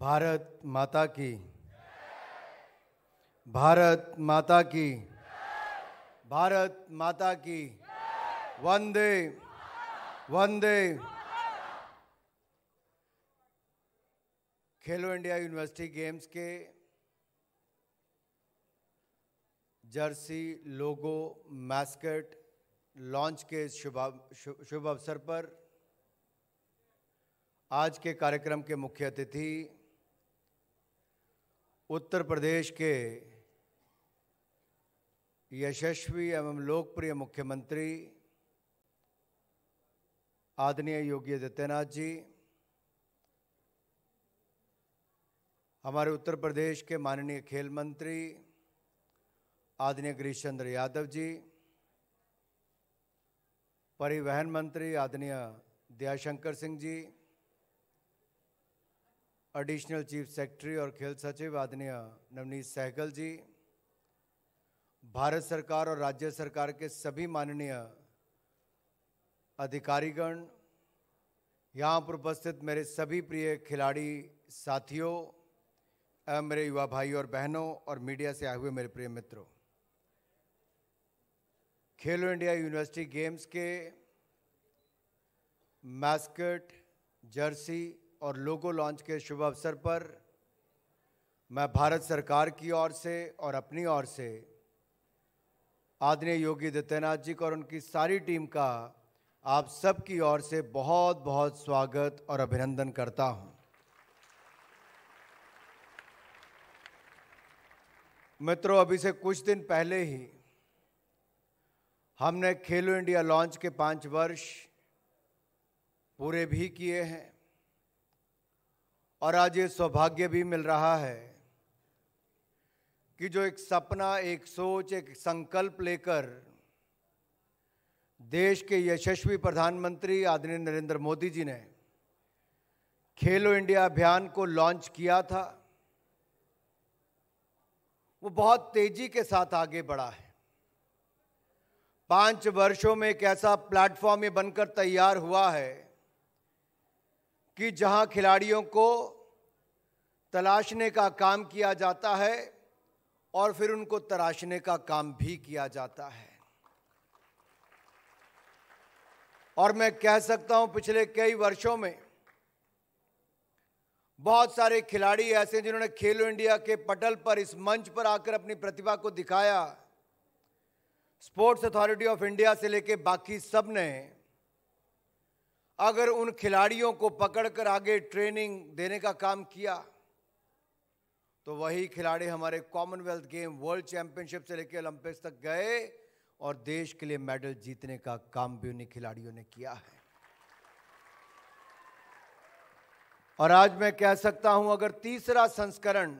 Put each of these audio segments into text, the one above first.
भारत माता की भारत माता की भारत माता की वंदे वंदे खेलो इंडिया यूनिवर्सिटी गेम्स के जर्सी लोगो मैस्कट लॉन्च के शुभ शुभ अवसर पर आज के कार्यक्रम के मुख्य अतिथि उत्तर प्रदेश के यशस्वी एवं लोकप्रिय मुख्यमंत्री आदरणीय योगी आदित्यनाथ जी हमारे उत्तर प्रदेश के माननीय खेल मंत्री आदरणीय गिरीश चंद्र यादव जी परिवहन मंत्री आदरणीय Dayashankar Singh ji additional chief secretary और खेल सचिव आदनीय नवनीत सहगल जी भारत सरकार और राज्य सरकार के सभी माननीय अधिकारीगण यहाँ पर उपस्थित मेरे सभी प्रिय खिलाड़ी साथियों एवं मेरे युवा भाई और बहनों और मीडिया से आए हुए मेरे प्रिय मित्रों खेलो इंडिया यूनिवर्सिटी गेम्स के मैस्कट जर्सी और लोगो लॉन्च के शुभ अवसर पर मैं भारत सरकार की ओर से और अपनी ओर से आदरणीय योगी आदित्यनाथ जी को और उनकी सारी टीम का आप सब की ओर से बहुत बहुत स्वागत और अभिनंदन करता हूं। मित्रों अभी से कुछ दिन पहले ही हमने खेलो इंडिया लॉन्च के पाँच वर्ष पूरे भी किए हैं और आज ये सौभाग्य भी मिल रहा है कि जो एक सपना एक सोच एक संकल्प लेकर देश के यशस्वी प्रधानमंत्री आदरणीय नरेंद्र मोदी जी ने खेलो इंडिया अभियान को लॉन्च किया था वो बहुत तेजी के साथ आगे बढ़ा है पांच वर्षों में एक ऐसा प्लेटफॉर्म ये बनकर तैयार हुआ है कि जहां खिलाड़ियों को तलाशने का काम किया जाता है और फिर उनको तराशने का काम भी किया जाता है और मैं कह सकता हूं पिछले कई वर्षों में बहुत सारे खिलाड़ी ऐसे जिन्होंने खेलो इंडिया के पटल पर इस मंच पर आकर अपनी प्रतिभा को दिखाया स्पोर्ट्स अथॉरिटी ऑफ इंडिया से लेके बाकी सब ने अगर उन खिलाड़ियों को पकड़कर आगे ट्रेनिंग देने का काम किया तो वही खिलाड़ी हमारे कॉमनवेल्थ गेम वर्ल्ड चैंपियनशिप से लेकर ओलंपिक्स तक गए और देश के लिए मेडल जीतने का काम भी उन्हीं खिलाड़ियों ने किया है और आज मैं कह सकता हूं अगर तीसरा संस्करण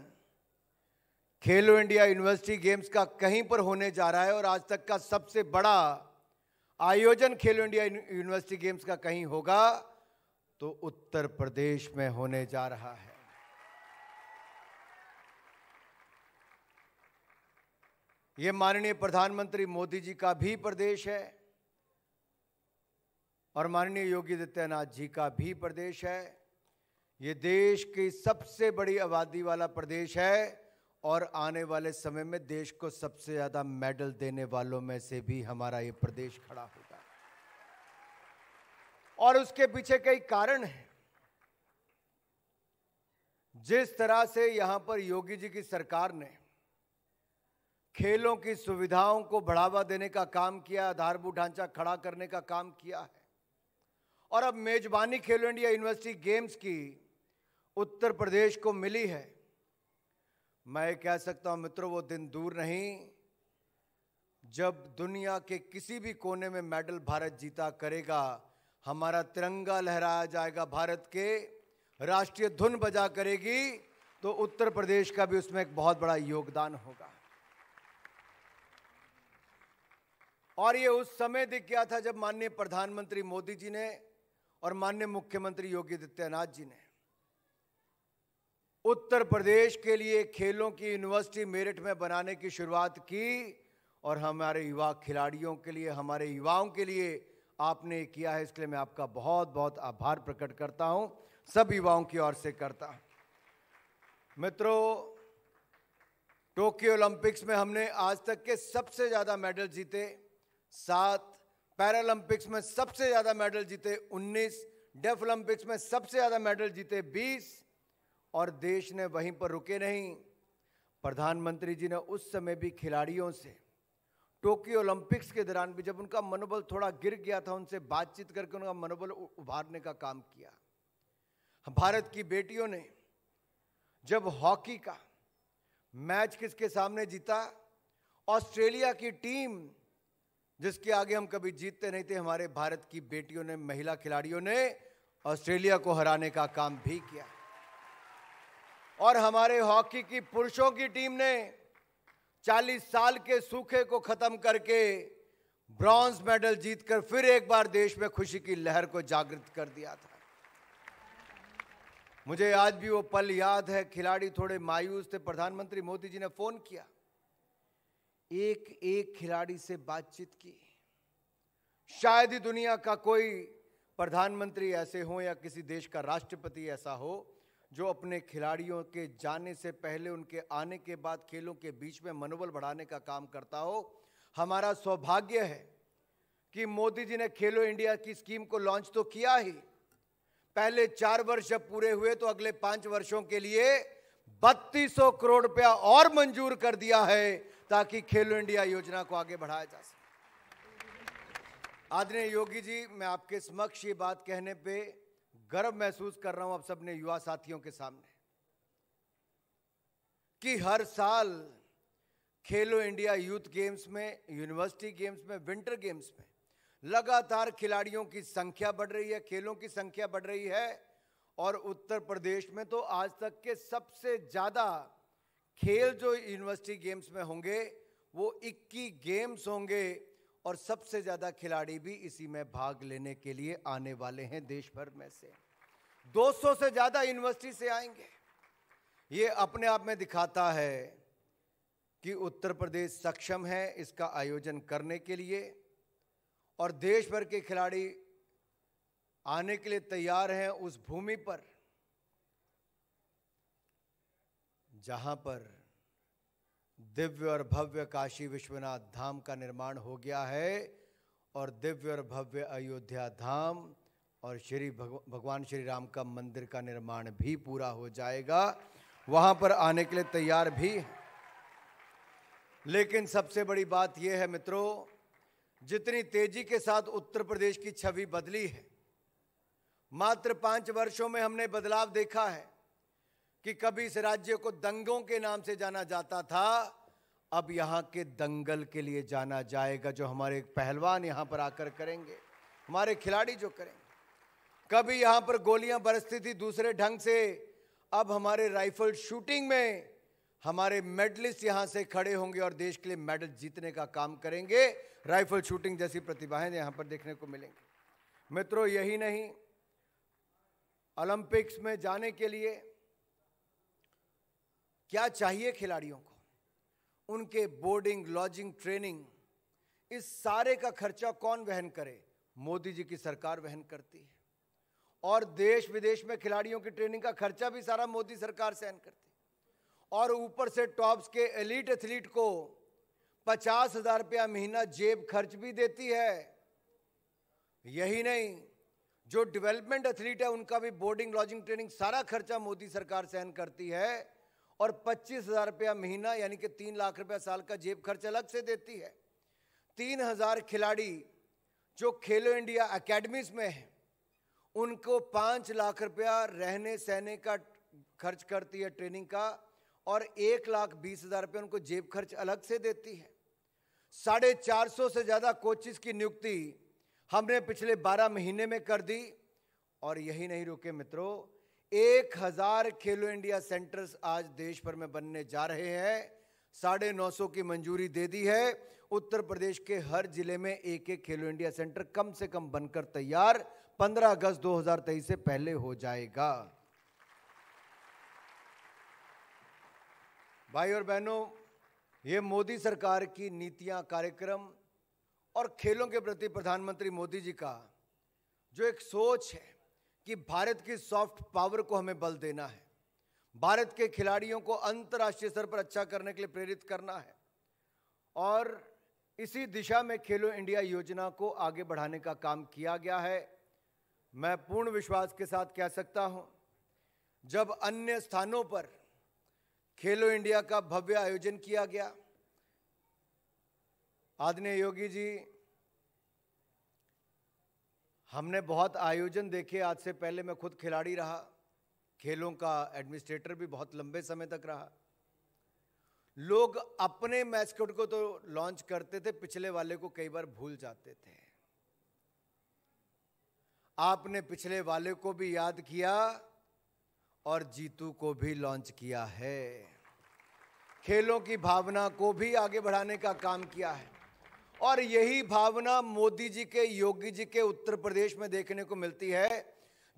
खेलो इंडिया यूनिवर्सिटी गेम्स का कहीं पर होने जा रहा है और आज तक का सबसे बड़ा आयोजन खेलो इंडिया यूनिवर्सिटी गेम्स का कहीं होगा तो उत्तर प्रदेश में होने जा रहा है यह माननीय प्रधानमंत्री मोदी जी का भी प्रदेश है और माननीय योगी आदित्यनाथ जी का भी प्रदेश है ये देश की सबसे बड़ी आबादी वाला प्रदेश है और आने वाले समय में देश को सबसे ज़्यादा मेडल देने वालों में से भी हमारा ये प्रदेश खड़ा होगा और उसके पीछे कई कारण हैं जिस तरह से यहाँ पर योगी जी की सरकार ने खेलों की सुविधाओं को बढ़ावा देने का काम किया आधारभूत ढांचा खड़ा करने का काम किया है और अब मेजबानी खेलो इंडिया यूनिवर्सिटी गेम्स की उत्तर प्रदेश को मिली है मैं कह सकता हूं मित्रों वो दिन दूर नहीं जब दुनिया के किसी भी कोने में मेडल भारत जीता करेगा हमारा तिरंगा लहराया जाएगा भारत के राष्ट्रीय धुन बजा करेगी तो उत्तर प्रदेश का भी उसमें एक बहुत बड़ा योगदान होगा और ये उस समय दिख गया था जब माननीय प्रधानमंत्री मोदी जी ने और माननीय मुख्यमंत्री योगी आदित्यनाथ जी ने उत्तर प्रदेश के लिए खेलों की यूनिवर्सिटी मेरठ में बनाने की शुरुआत की और हमारे युवा खिलाड़ियों के लिए हमारे युवाओं के लिए आपने किया है इसके लिए मैं आपका बहुत बहुत आभार प्रकट करता हूं सब युवाओं की ओर से करता हूं मित्रों टोक्यो ओलंपिक्स में हमने आज तक के सबसे ज़्यादा मेडल जीते सात पैरालंपिक्स में सबसे ज़्यादा मेडल जीते उन्नीस डेफ ओलंपिक्स में सबसे ज़्यादा मेडल जीते बीस और देश ने वहीं पर रुके नहीं प्रधानमंत्री जी ने उस समय भी खिलाड़ियों से टोक्यो ओलंपिक्स के दौरान भी जब उनका मनोबल थोड़ा गिर गया था उनसे बातचीत करके उनका मनोबल उभारने का काम किया भारत की बेटियों ने जब हॉकी का मैच किसके सामने जीता ऑस्ट्रेलिया की टीम जिसके आगे हम कभी जीतते नहीं थे हमारे भारत की बेटियों ने महिला खिलाड़ियों ने ऑस्ट्रेलिया को हराने का काम भी किया और हमारे हॉकी की पुरुषों की टीम ने 40 साल के सूखे को खत्म करके ब्रॉन्ज मेडल जीतकर फिर एक बार देश में खुशी की लहर को जागृत कर दिया था मुझे आज भी वो पल याद है खिलाड़ी थोड़े मायूस थे प्रधानमंत्री मोदी जी ने फोन किया एक एक खिलाड़ी से बातचीत की शायद ही दुनिया का कोई प्रधानमंत्री ऐसे हो या किसी देश का राष्ट्रपति ऐसा हो जो अपने खिलाड़ियों के जाने से पहले उनके आने के बाद खेलों के बीच में मनोबल बढ़ाने का काम करता हो हमारा सौभाग्य है कि मोदी जी ने खेलो इंडिया की स्कीम को लॉन्च तो किया ही पहले चार वर्ष जब पूरे हुए तो अगले पांच वर्षों के लिए बत्तीस करोड़ रुपया और मंजूर कर दिया है ताकि खेलो इंडिया योजना को आगे बढ़ाया जा सके आदरणीय योगी जी मैं आपके समक्ष ये बात कहने पर गर्व महसूस कर रहा हूं आप सबने युवा साथियों के सामने कि हर साल खेलो इंडिया यूथ गेम्स में यूनिवर्सिटी गेम्स में विंटर गेम्स में लगातार खिलाड़ियों की संख्या बढ़ रही है खेलों की संख्या बढ़ रही है और उत्तर प्रदेश में तो आज तक के सबसे ज़्यादा खेल जो यूनिवर्सिटी गेम्स में होंगे वो 21 गेम्स होंगे और सबसे ज़्यादा खिलाड़ी भी इसी में भाग लेने के लिए आने वाले हैं देश भर में से 200 से ज़्यादा यूनिवर्सिटी से आएंगे ये अपने आप में दिखाता है कि उत्तर प्रदेश सक्षम है इसका आयोजन करने के लिए और देश भर के खिलाड़ी आने के लिए तैयार हैं उस भूमि पर जहां पर दिव्य और भव्य काशी विश्वनाथ धाम का निर्माण हो गया है और दिव्य और भव्य अयोध्या धाम और श्री भग भगवान श्री राम का मंदिर का निर्माण भी पूरा हो जाएगा वहाँ पर आने के लिए तैयार भी लेकिन सबसे बड़ी बात यह है मित्रों जितनी तेजी के साथ उत्तर प्रदेश की छवि बदली है मात्र पाँच वर्षों में हमने बदलाव देखा है कि कभी इस राज्य को दंगों के नाम से जाना जाता था अब यहाँ के दंगल के लिए जाना जाएगा जो हमारे पहलवान यहाँ पर आकर करेंगे हमारे खिलाड़ी जो करेंगे कभी यहाँ पर गोलियां बरसती थी दूसरे ढंग से अब हमारे राइफल शूटिंग में हमारे मेडलिस्ट यहाँ से खड़े होंगे और देश के लिए मेडल जीतने का काम करेंगे राइफल शूटिंग जैसी प्रतिभाएं यहाँ पर देखने को मिलेंगे मित्रों यही नहीं ओलंपिक्स में जाने के लिए क्या चाहिए खिलाड़ियों को उनके बोर्डिंग लॉजिंग ट्रेनिंग इस सारे का खर्चा कौन वहन करे मोदी जी की सरकार वहन करती है और देश विदेश में खिलाड़ियों की ट्रेनिंग का खर्चा भी सारा मोदी सरकार सहन करती है और ऊपर से टॉप्स के एलिट एथलीट को पचास हजार रुपया महीना जेब खर्च भी देती है यही नहीं जो डेवलपमेंट एथलीट है उनका भी बोर्डिंग लॉजिंग ट्रेनिंग सारा खर्चा मोदी सरकार सहन करती है और पच्चीस हजार रुपया महीना यानी कि तीन लाख रुपया साल का जेब खर्च अलग से देती है तीन हजार खिलाड़ी जो खेलो इंडिया अकेडमीज में हैं उनको पाँच लाख रुपया रहने सहने का खर्च करती है ट्रेनिंग का और एक लाख बीस हज़ार रुपये उनको जेब खर्च अलग से देती है साढ़े चार सौ से ज़्यादा कोचिज की नियुक्ति हमने पिछले बारह महीने में कर दी और यही नहीं रुके मित्रों एक हजार खेलो इंडिया सेंटर्स आज देश भर में बनने जा रहे हैं साढ़े नौ सौ की मंजूरी दे दी है उत्तर प्रदेश के हर जिले में एक एक खेलो इंडिया सेंटर कम से कम बनकर तैयार 15 अगस्त 2023 से पहले हो जाएगा भाई और बहनों ये मोदी सरकार की नीतियां कार्यक्रम और खेलों के प्रति प्रधानमंत्री मोदी जी का जो एक सोच है कि भारत की सॉफ्ट पावर को हमें बल देना है भारत के खिलाड़ियों को अंतर्राष्ट्रीय स्तर पर अच्छा करने के लिए प्रेरित करना है और इसी दिशा में खेलो इंडिया योजना को आगे बढ़ाने का काम किया गया है मैं पूर्ण विश्वास के साथ कह सकता हूं जब अन्य स्थानों पर खेलो इंडिया का भव्य आयोजन किया गया आदरणीय योगी जी हमने बहुत आयोजन देखे आज से पहले मैं खुद खिलाड़ी रहा खेलों का एडमिनिस्ट्रेटर भी बहुत लंबे समय तक रहा लोग अपने मैस्कट को तो लॉन्च करते थे पिछले वाले को कई बार भूल जाते थे आपने पिछले वाले को भी याद किया और जीतू को भी लॉन्च किया है खेलों की भावना को भी आगे बढ़ाने का काम किया है और यही भावना मोदी जी के योगी जी के उत्तर प्रदेश में देखने को मिलती है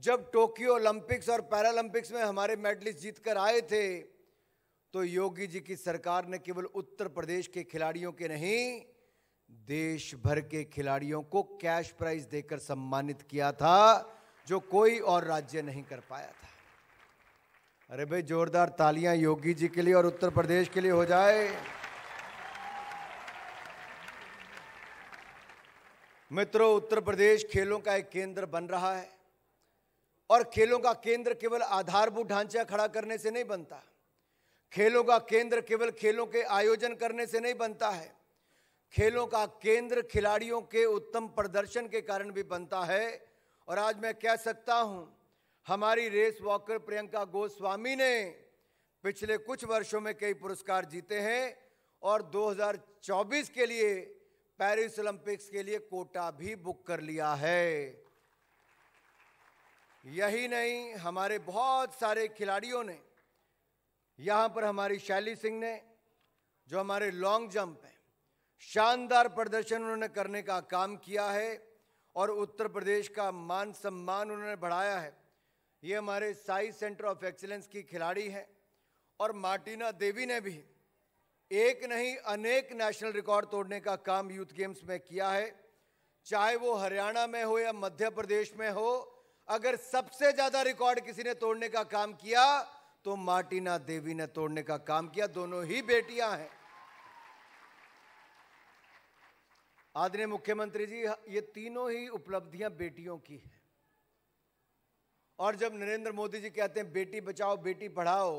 जब टोक्यो ओलंपिक्स और पैरालंपिक्स में हमारे मेडलिस्ट जीतकर आए थे तो योगी जी की सरकार ने केवल उत्तर प्रदेश के खिलाड़ियों के नहीं देश भर के खिलाड़ियों को कैश प्राइज देकर सम्मानित किया था जो कोई और राज्य नहीं कर पाया था अरे भाई जोरदार तालियां योगी जी के लिए और उत्तर प्रदेश के लिए हो जाए मित्रों उत्तर प्रदेश खेलों का एक केंद्र बन रहा है और खेलों का केंद्र केवल आधारभूत ढांचा खड़ा करने से नहीं बनता खेलों का केंद्र केवल खेलों के आयोजन करने से नहीं बनता है खेलों का केंद्र खिलाड़ियों के उत्तम प्रदर्शन के कारण भी बनता है और आज मैं कह सकता हूं हमारी रेस वॉकर प्रियंका गोस्वामी ने पिछले कुछ वर्षों में कई पुरस्कार जीते हैं और 2024 के लिए पेरिस ओलंपिक्स के लिए कोटा भी बुक कर लिया है यही नहीं हमारे बहुत सारे खिलाड़ियों ने यहाँ पर हमारी शैली सिंह ने जो हमारे लॉन्ग जंप हैं शानदार प्रदर्शन उन्होंने करने का काम किया है और उत्तर प्रदेश का मान सम्मान उन्होंने बढ़ाया है ये हमारे साई सेंटर ऑफ एक्सीलेंस की खिलाड़ी हैं और मार्टिना देवी ने भी एक नहीं अनेक नेशनल रिकॉर्ड तोड़ने का काम यूथ गेम्स में किया है चाहे वो हरियाणा में हो या मध्य प्रदेश में हो अगर सबसे ज्यादा रिकॉर्ड किसी ने तोड़ने का काम किया तो मार्टिना देवी ने तोड़ने का काम किया दोनों ही बेटियां हैं आदरणीय मुख्यमंत्री जी ये तीनों ही उपलब्धियां बेटियों की हैं और जब नरेंद्र मोदी जी कहते हैं बेटी बचाओ बेटी पढ़ाओ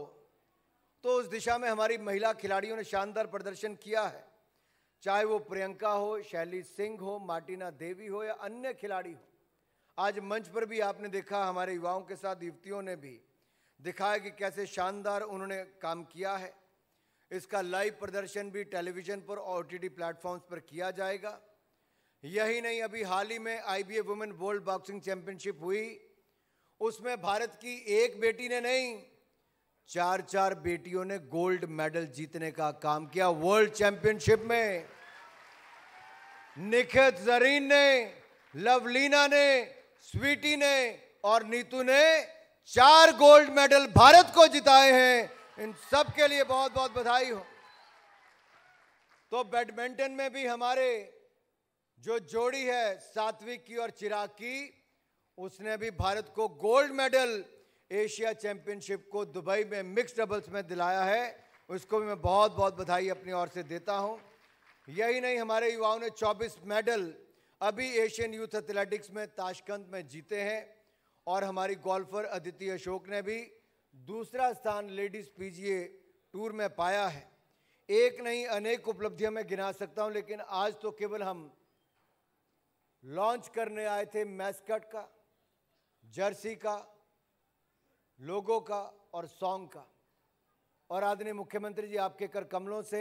तो उस दिशा में हमारी महिला खिलाड़ियों ने शानदार प्रदर्शन किया है चाहे वो प्रियंका हो शैली सिंह हो मार्टिना देवी हो या अन्य खिलाड़ी हो आज मंच पर भी आपने देखा हमारे युवाओं के साथ युवतियों ने भी दिखाया कि कैसे शानदार उन्होंने काम किया है इसका लाइव प्रदर्शन भी टेलीविज़न पर और टी प्लेटफॉर्म्स पर किया जाएगा यही नहीं अभी हाल ही में I B women world boxing championship हुई उसमें भारत की एक बेटी ने नहीं चार चार बेटियों ने गोल्ड मेडल जीतने का काम किया वर्ल्ड चैंपियनशिप में निखत जरीन ने लवलीना ने स्वीटी ने और नीतू ने चार गोल्ड मेडल भारत को जिताए हैं इन सब के लिए बहुत बहुत बधाई हो तो बैडमिंटन में भी हमारे जो जोड़ी है सात्विक की और चिराग की उसने भी भारत को गोल्ड मेडल एशिया चैंपियनशिप को दुबई में मिक्स डबल्स में दिलाया है उसको भी मैं बहुत बहुत बधाई अपनी ओर से देता हूँ यही नहीं हमारे युवाओं ने 24 मेडल अभी एशियन यूथ एथलेटिक्स में ताशकंद में जीते हैं और हमारी गोल्फर अदिति अशोक ने भी दूसरा स्थान लेडीज़ पीजीए टूर में पाया है एक नहीं अनेक उपलब्धियां मैं गिना सकता हूं लेकिन आज तो केवल हम लॉन्च करने आए थे मैस्कट का जर्सी का लोगों का और सॉन्ग का और आदरणीय मुख्यमंत्री जी आपके कर कमलों से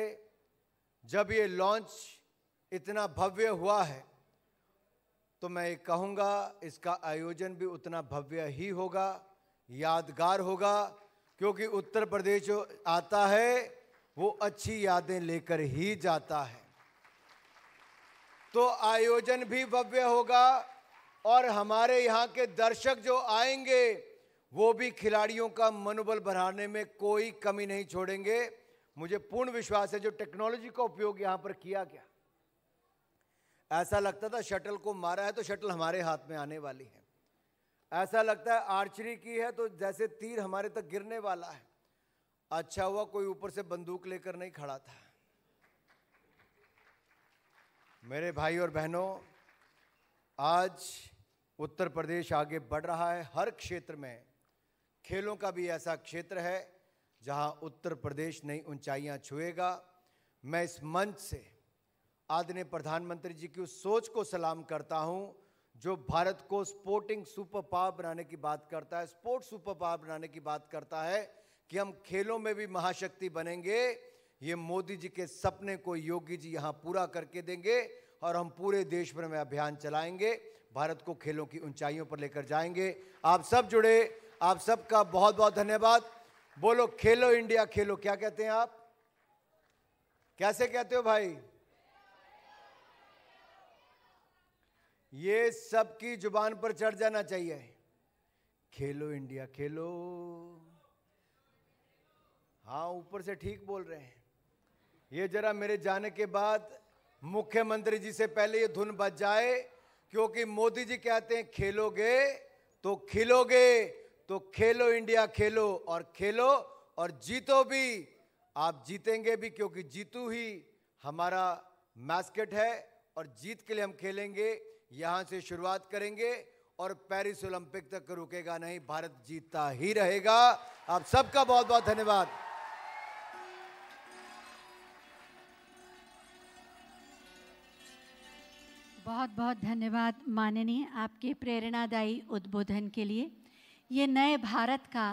जब ये लॉन्च इतना भव्य हुआ है तो मैं ये कहूँगा इसका आयोजन भी उतना भव्य ही होगा यादगार होगा क्योंकि उत्तर प्रदेश जो आता है वो अच्छी यादें लेकर ही जाता है तो आयोजन भी भव्य होगा और हमारे यहाँ के दर्शक जो आएंगे वो भी खिलाड़ियों का मनोबल बढ़ाने में कोई कमी नहीं छोड़ेंगे मुझे पूर्ण विश्वास है जो टेक्नोलॉजी का उपयोग यहाँ पर किया गया ऐसा लगता था शटल को मारा है तो शटल हमारे हाथ में आने वाली है ऐसा लगता है आर्चरी की है तो जैसे तीर हमारे तक गिरने वाला है अच्छा हुआ कोई ऊपर से बंदूक लेकर नहीं खड़ा था मेरे भाई और बहनों आज उत्तर प्रदेश आगे बढ़ रहा है हर क्षेत्र में खेलों का भी ऐसा क्षेत्र है जहां उत्तर प्रदेश नई ऊंचाइयां छुएगा मैं इस मंच से आदरणीय प्रधानमंत्री जी की उस सोच को सलाम करता हूं जो भारत को स्पोर्टिंग सुपर पावर बनाने की बात करता है स्पोर्ट सुपर पावर बनाने की बात करता है कि हम खेलों में भी महाशक्ति बनेंगे ये मोदी जी के सपने को योगी जी यहाँ पूरा करके देंगे और हम पूरे देश भर में अभियान चलाएंगे भारत को खेलों की ऊंचाइयों पर लेकर जाएंगे आप सब जुड़े आप सबका बहुत बहुत धन्यवाद बोलो खेलो इंडिया खेलो क्या कहते हैं आप कैसे कहते हो भाई ये सबकी जुबान पर चढ़ जाना चाहिए खेलो इंडिया खेलो हाँ ऊपर से ठीक बोल रहे हैं ये जरा मेरे जाने के बाद मुख्यमंत्री जी से पहले ये धुन बज जाए क्योंकि मोदी जी कहते हैं खेलोगे तो खिलोगे तो खेलो इंडिया खेलो और खेलो और जीतो भी आप जीतेंगे भी क्योंकि जीतू ही हमारा मैस्केट है और जीत के लिए हम खेलेंगे यहाँ से शुरुआत करेंगे और पेरिस ओलंपिक तक रुकेगा नहीं भारत जीतता ही रहेगा आप सबका बहुत बहुत धन्यवाद बहुत बहुत धन्यवाद माननीय आपके प्रेरणादायी उद्बोधन के लिए ये नए भारत का